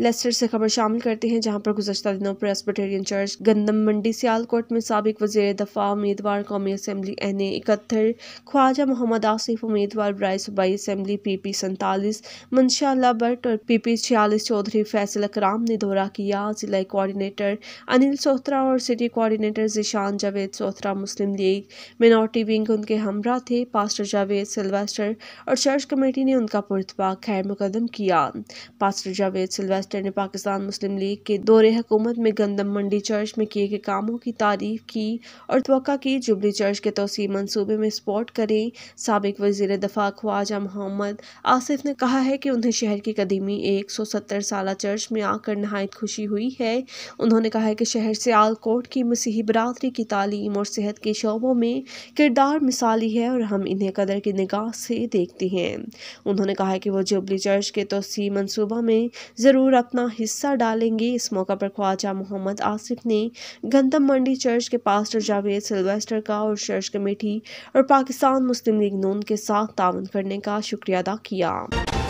Lester से खबर शामिल करते हैं जहां पर गुजशत दिनों प्रेस्बिटेरियन चर्च गंदम मंडी सियालकोट में सबक वजी दफा उम्मीदवार कौमी असम्बली एन इकहत्तर ख्वाजा मोहम्मद आसिफ उम्मीदवार ब्राय सूबाई असम्बली पी पी सैंतालीस मनशा बट और पी पी छियालीस चौधरी फैसल अकराम ने दौरा किया जिला कोऑर्डिनेटर अनिल सोहत्रा और city coordinator Zeeshan Javed Sohatra Muslim League minority wing उनके हमरा थे पास्टर जावेद सिल्वेस्टर और चर्च कमेटी ने उनका पुरतबा खैर मुकदम किया पास्टर जावेद सिल्वेस्टर महाराष्ट्र ने पाकिस्तान मुस्लिम लीग के दौरे हुकूमत में गंदम मंडी चर्च में किए गए कामों की तारीफ की और तो की जुबली चर्च के तोसी मनसूबे में सपोर्ट करें सबक वजीर दफा ख्वाजा मोहम्मद आसिफ ने कहा है कि उन्हें शहर की कदीमी एक सौ सत्तर साल चर्च में आकर नहायत खुशी हुई है उन्होंने कहा है कि शहर से आलकोट की मसीही बरदरी की तालीम और सेहत के शोबों में किरदार मिसाली है और हम इन्हें कदर की निगाह से देखते हैं उन्होंने कहा है कि वह जुबली चर्च के तोसी मनसूबा में ज़रूर अपना हिस्सा डालेंगे इस मौका पर ख्वाजा मोहम्मद आसिफ ने गंदम मंडी चर्च के पास्टर जावेद सिल्वेस्टर का और चर्च कमेटी और पाकिस्तान मुस्लिम लीग नून के साथ तावन करने का शुक्रिया अदा किया